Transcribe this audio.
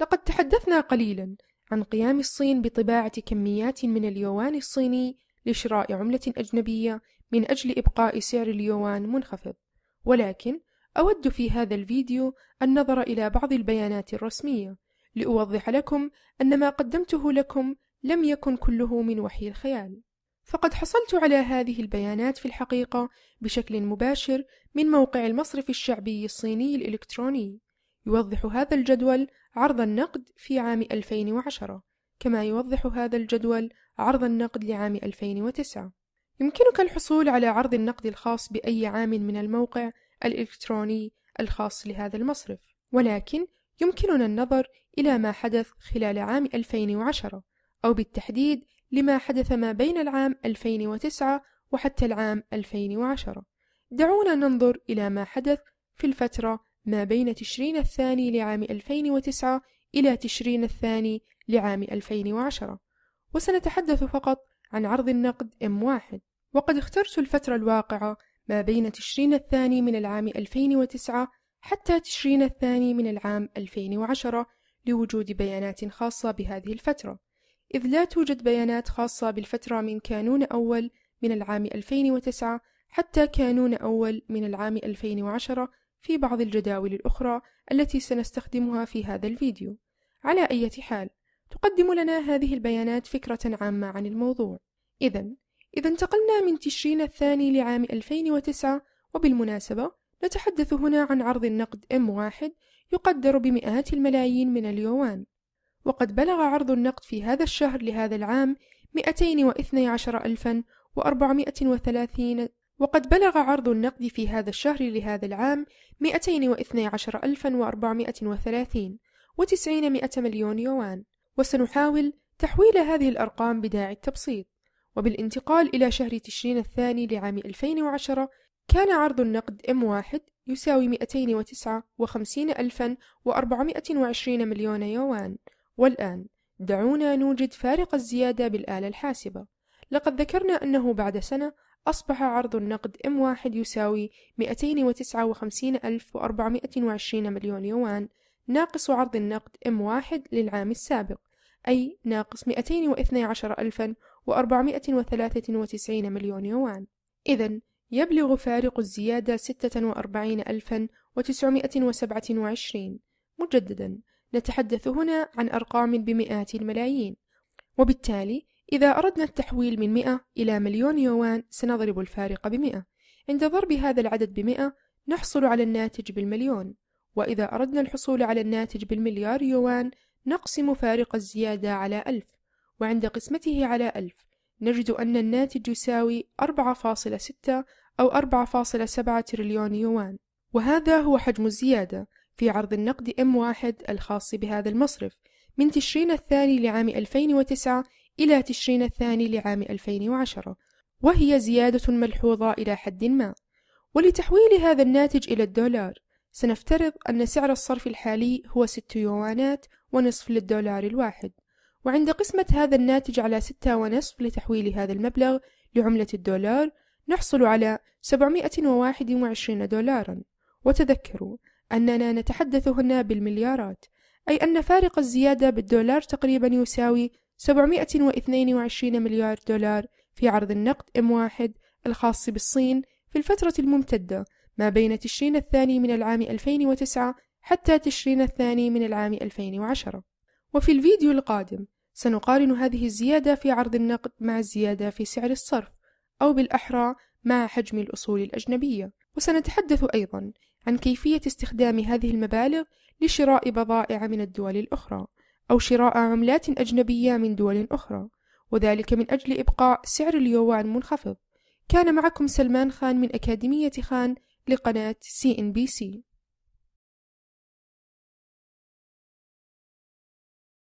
لقد تحدثنا قليلا عن قيام الصين بطباعة كميات من اليوان الصيني لشراء عملة أجنبية من أجل إبقاء سعر اليوان منخفض، ولكن أود في هذا الفيديو النظر إلى بعض البيانات الرسمية لأوضح لكم أن ما قدمته لكم لم يكن كله من وحي الخيال. فقد حصلت على هذه البيانات في الحقيقة بشكل مباشر من موقع المصرف الشعبي الصيني الإلكتروني، يوضح هذا الجدول عرض النقد في عام 2010 كما يوضح هذا الجدول عرض النقد لعام 2009 يمكنك الحصول على عرض النقد الخاص بأي عام من الموقع الإلكتروني الخاص لهذا المصرف ولكن يمكننا النظر إلى ما حدث خلال عام 2010 أو بالتحديد لما حدث ما بين العام 2009 وحتى العام 2010 دعونا ننظر إلى ما حدث في الفترة ما بين تشرين الثاني لعام 2009 إلى تشرين الثاني لعام 2010 وسنتحدث فقط عن عرض النقد M1 وقد اخترت الفترة الواقعة ما بين تشرين الثاني من العام 2009 حتى تشرين الثاني من العام 2010 لوجود بيانات خاصة بهذه الفترة إذ لا توجد بيانات خاصة بالفترة من كانون أول من العام 2009 حتى كانون أول من العام 2010 في بعض الجداول الأخرى التي سنستخدمها في هذا الفيديو على أي حال تقدم لنا هذه البيانات فكرة عامة عن الموضوع إذا إذا انتقلنا من تشرين الثاني لعام 2009 وبالمناسبة نتحدث هنا عن عرض النقد M1 يقدر بمئات الملايين من اليوان وقد بلغ عرض النقد في هذا الشهر لهذا العام 212,430 وقد بلغ عرض النقد في هذا الشهر لهذا العام 212430 و900 مليون يوان وسنحاول تحويل هذه الأرقام بداعي التبسيط وبالانتقال إلى شهر تشرين الثاني لعام 2010 كان عرض النقد M1 يساوي 259420 مليون يوان والآن دعونا نوجد فارق الزيادة بالآلة الحاسبة لقد ذكرنا أنه بعد سنة أصبح عرض النقد M1 يساوي 259420 مليون يوان ناقص عرض النقد M1 للعام السابق أي ناقص 212493 مليون يوان إذا يبلغ فارق الزيادة 46927 مجددا نتحدث هنا عن أرقام بمئات الملايين وبالتالي إذا أردنا التحويل من 100 إلى مليون يوان سنضرب الفارق ب100 عند ضرب هذا العدد ب100 نحصل على الناتج بالمليون وإذا أردنا الحصول على الناتج بالمليار يوان نقسم فارق الزيادة على ألف وعند قسمته على ألف نجد أن الناتج يساوي 4.6 أو 4.7 تريليون يوان وهذا هو حجم الزيادة في عرض النقد M1 الخاص بهذا المصرف من تشرين الثاني لعام 2009 إلى تشرين الثاني لعام 2010 وهي زيادة ملحوظة إلى حد ما ولتحويل هذا الناتج إلى الدولار سنفترض أن سعر الصرف الحالي هو 6 يوانات ونصف للدولار الواحد وعند قسمة هذا الناتج على 6 ونصف لتحويل هذا المبلغ لعملة الدولار نحصل على 721 دولارا وتذكروا أننا نتحدث هنا بالمليارات أي أن فارق الزيادة بالدولار تقريبا يساوي 722 مليار دولار في عرض النقد M1 الخاص بالصين في الفترة الممتدة ما بين تشرين الثاني من العام 2009 حتى تشرين الثاني من العام 2010 وفي الفيديو القادم سنقارن هذه الزيادة في عرض النقد مع الزيادة في سعر الصرف أو بالأحرى مع حجم الأصول الأجنبية وسنتحدث أيضا عن كيفية استخدام هذه المبالغ لشراء بضائع من الدول الأخرى أو شراء عملات أجنبية من دول أخرى وذلك من أجل إبقاء سعر اليوان منخفض كان معكم سلمان خان من أكاديمية خان لقناة CNBC